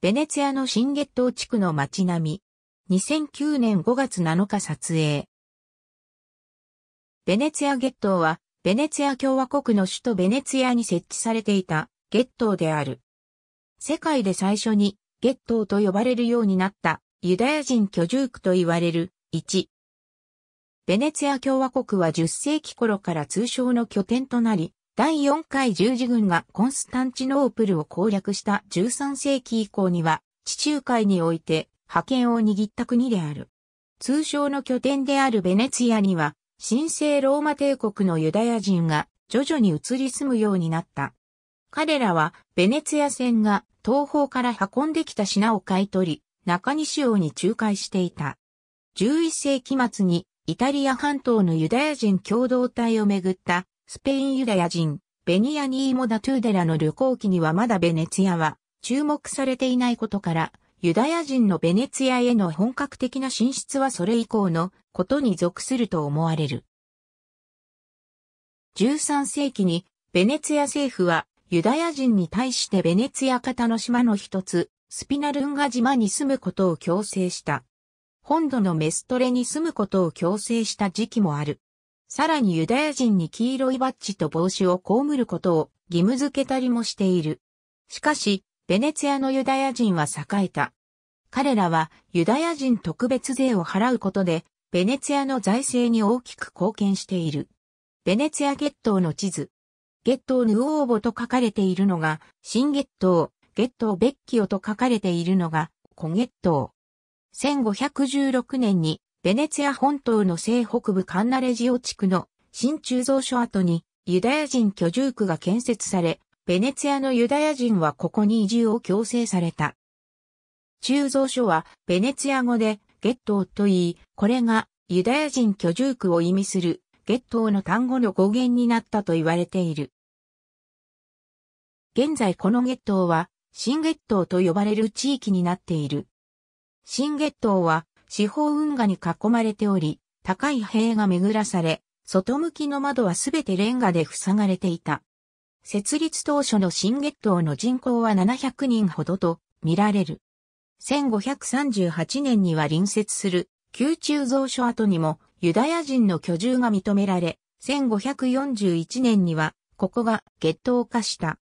ベネツィアの新月島地区の街並み。2009年5月7日撮影。ベネツィア月島は、ベネツィア共和国の首都ベネツィアに設置されていた月島である。世界で最初に月島と呼ばれるようになったユダヤ人居住区と言われる1。ベネツィア共和国は10世紀頃から通称の拠点となり、第4回十字軍がコンスタンチノープルを攻略した13世紀以降には、地中海において覇権を握った国である。通称の拠点であるベネツィアには、神聖ローマ帝国のユダヤ人が徐々に移り住むようになった。彼らは、ベネツィア船が東方から運んできた品を買い取り、中西洋に仲介していた。11世紀末にイタリア半島のユダヤ人共同体をめぐったスペインユダヤ人、ベニアニーモ・ダ・トゥーデラの旅行記にはまだベネツィアは注目されていないことから、ユダヤ人のベネツィアへの本格的な進出はそれ以降のことに属すると思われる。13世紀にベネツィア政府はユダヤ人に対してベネツィア型の島の一つ、スピナルンガ島に住むことを強制した。本土のメストレに住むことを強制した時期もある。さらにユダヤ人に黄色いバッジと帽子を被ることを義務付けたりもしている。しかし、ベネツィアのユダヤ人は栄えた。彼らはユダヤ人特別税を払うことで、ベネツィアの財政に大きく貢献している。ベネツィア月頭の地図。月頭ヌオーボと書かれているのが、新月頭、月頭ベッキオと書かれているのが、古月頭。1516年にベネツィア本島の西北部カンナレジオ地区の新鋳造所跡にユダヤ人居住区が建設され、ベネツィアのユダヤ人はここに移住を強制された。鋳造所はベネツィア語でゲットーと言い、これがユダヤ人居住区を意味するゲットーの単語の語源になったと言われている。現在このゲットーは新ゲットーと呼ばれる地域になっている。新ゲットーは四方運河に囲まれており、高い塀が巡らされ、外向きの窓はすべてレンガで塞がれていた。設立当初の新月島の人口は700人ほどと見られる。1538年には隣接する宮中蔵書跡にもユダヤ人の居住が認められ、1541年にはここが月島化した。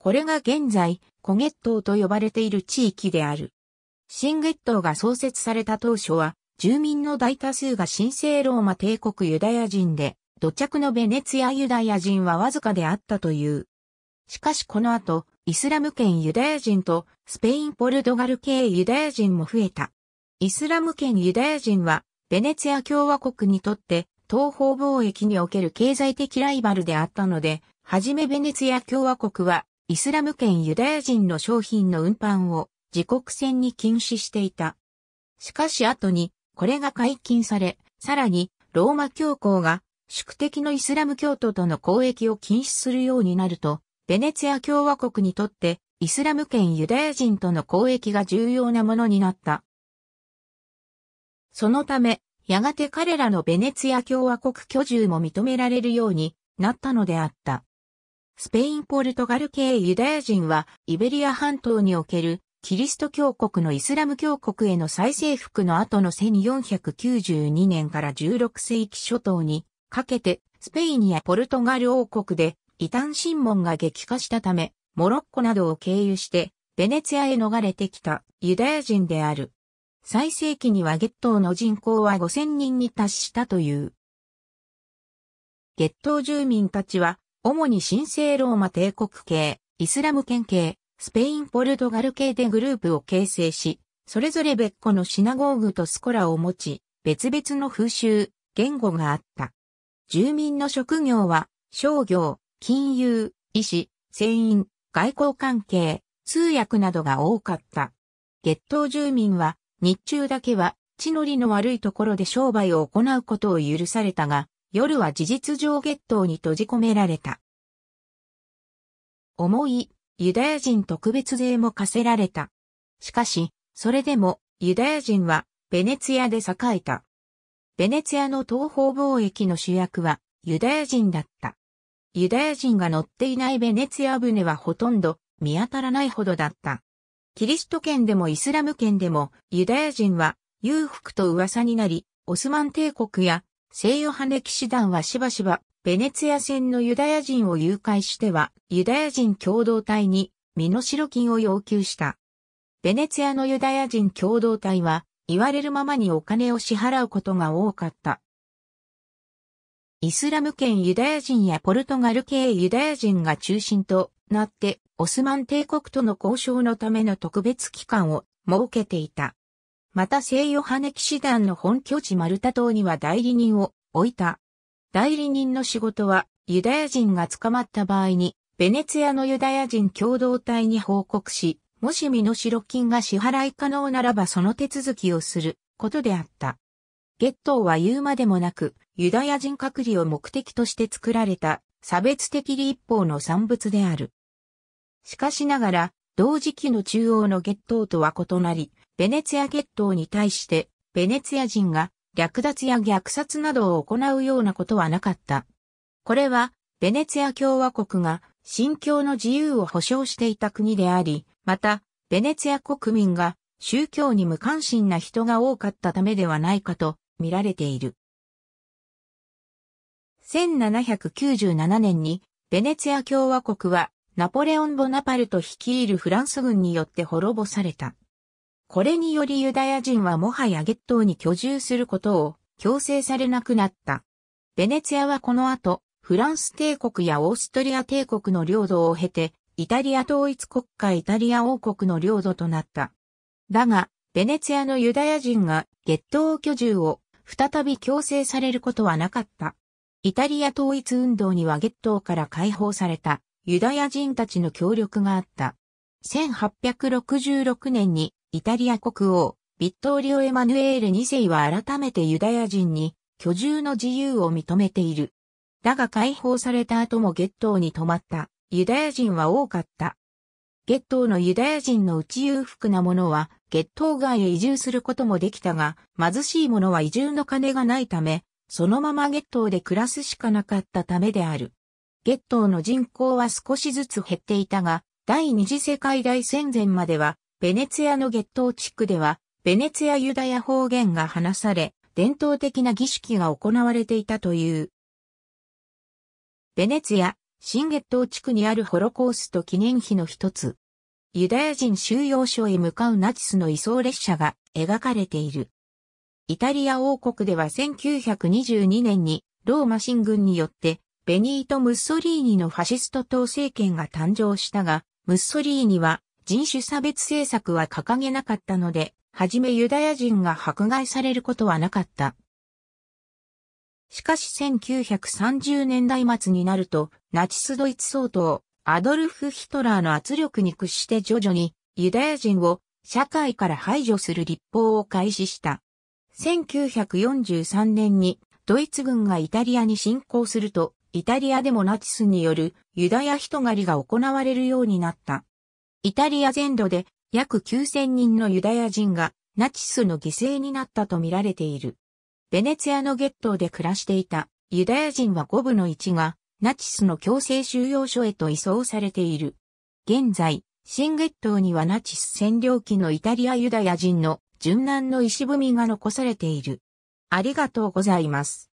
これが現在、小月島と呼ばれている地域である。新月島が創設された当初は、住民の大多数が神聖ローマ帝国ユダヤ人で、土着のベネツィアユダヤ人はわずかであったという。しかしこの後、イスラム圏ユダヤ人とスペインポルトガル系ユダヤ人も増えた。イスラム圏ユダヤ人は、ベネツィア共和国にとって東方貿易における経済的ライバルであったので、はじめベネツィア共和国はイスラム圏ユダヤ人の商品の運搬を自国船に禁止していた。しかし後に、これが解禁され、さらに、ローマ教皇が、宿敵のイスラム教徒との交易を禁止するようになると、ベネツィア共和国にとって、イスラム圏ユダヤ人との交易が重要なものになった。そのため、やがて彼らのベネツィア共和国居住も認められるようになったのであった。スペイン・ポルトガル系ユダヤ人はイベリア半島におけるキリスト教国のイスラム教国への再征服の後の1492年から16世紀初頭にかけてスペインやポルトガル王国で異端審問が激化したため、モロッコなどを経由してベネツィアへ逃れてきたユダヤ人である。最盛期には月頭の人口は5000人に達したという。月頭住民たちは、主に神聖ローマ帝国系、イスラム圏系、スペイン・ポルトガル系でグループを形成し、それぞれ別個のシナゴーグとスコラを持ち、別々の風習、言語があった。住民の職業は、商業、金融、医師、船員、外交関係、通訳などが多かった。月頭住民は、日中だけは、地の利の悪いところで商売を行うことを許されたが、夜は事実上月頭に閉じ込められた。重い、ユダヤ人特別税も課せられた。しかし、それでもユダヤ人はベネツィアで栄えた。ベネツィアの東方貿易の主役はユダヤ人だった。ユダヤ人が乗っていないベネツィア船はほとんど見当たらないほどだった。キリスト圏でもイスラム圏でもユダヤ人は裕福と噂になり、オスマン帝国や西洋派歴騎士団はしばしばベネツィア戦のユダヤ人を誘拐しては、ユダヤ人共同体に、身代金を要求した。ベネツィアのユダヤ人共同体は、言われるままにお金を支払うことが多かった。イスラム圏ユダヤ人やポルトガル系ユダヤ人が中心となって、オスマン帝国との交渉のための特別機関を設けていた。また聖ヨハネ騎士団の本拠地マルタ島には代理人を置いた。代理人の仕事は、ユダヤ人が捕まった場合に、ベネツィアのユダヤ人共同体に報告し、もし身代金が支払い可能ならばその手続きをすることであった。ゲットーは言うまでもなく、ユダヤ人隔離を目的として作られた差別的立法の産物である。しかしながら、同時期の中央のゲットーとは異なり、ベネツィアゲットーに対して、ベネツィア人が略奪や虐殺などを行うようなことはなかった。これは、ベネツィア共和国が信教の自由を保障していた国であり、また、ベネツィア国民が宗教に無関心な人が多かったためではないかと見られている。1797年にベネツィア共和国はナポレオン・ボナパルト率いるフランス軍によって滅ぼされた。これによりユダヤ人はもはやゲットーに居住することを強制されなくなった。ベネツィアはこの後、フランス帝国やオーストリア帝国の領土を経て、イタリア統一国家イタリア王国の領土となった。だが、ベネツィアのユダヤ人が月ー居住を再び強制されることはなかった。イタリア統一運動には月ーから解放されたユダヤ人たちの協力があった。1866年にイタリア国王、ビットーリオ・エマヌエール2世は改めてユダヤ人に居住の自由を認めている。だが解放された後もゲットーに泊まったユダヤ人は多かった。ゲットーのユダヤ人の内裕福な者はゲットー外へ移住することもできたが、貧しい者は移住の金がないため、そのままゲットーで暮らすしかなかったためである。ゲットーの人口は少しずつ減っていたが、第二次世界大戦前まではベネツィアの月頭地区では、ベネツィアユダヤ方言が話され、伝統的な儀式が行われていたという。ベネツィア、新月頭地区にあるホロコースト記念碑の一つ。ユダヤ人収容所へ向かうナチスの移送列車が描かれている。イタリア王国では1922年にローマ新軍によってベニート・ムッソリーニのファシスト党政権が誕生したが、ムッソリーニは人種差別政策は掲げなかったので、はじめユダヤ人が迫害されることはなかった。しかし1930年代末になると、ナチスドイツ総統、アドルフ・ヒトラーの圧力に屈して徐々にユダヤ人を社会から排除する立法を開始した。1943年にドイツ軍がイタリアに侵攻すると、イタリアでもナチスによるユダヤ人狩りが行われるようになった。イタリア全土で約9000人のユダヤ人がナチスの犠牲になったと見られている。ベネツィアのゲットで暮らしていたユダヤ人は5分の1がナチスの強制収容所へと移送されている。現在、新ゲットにはナチス占領期のイタリアユダヤ人の殉難の石踏みが残されている。ありがとうございます。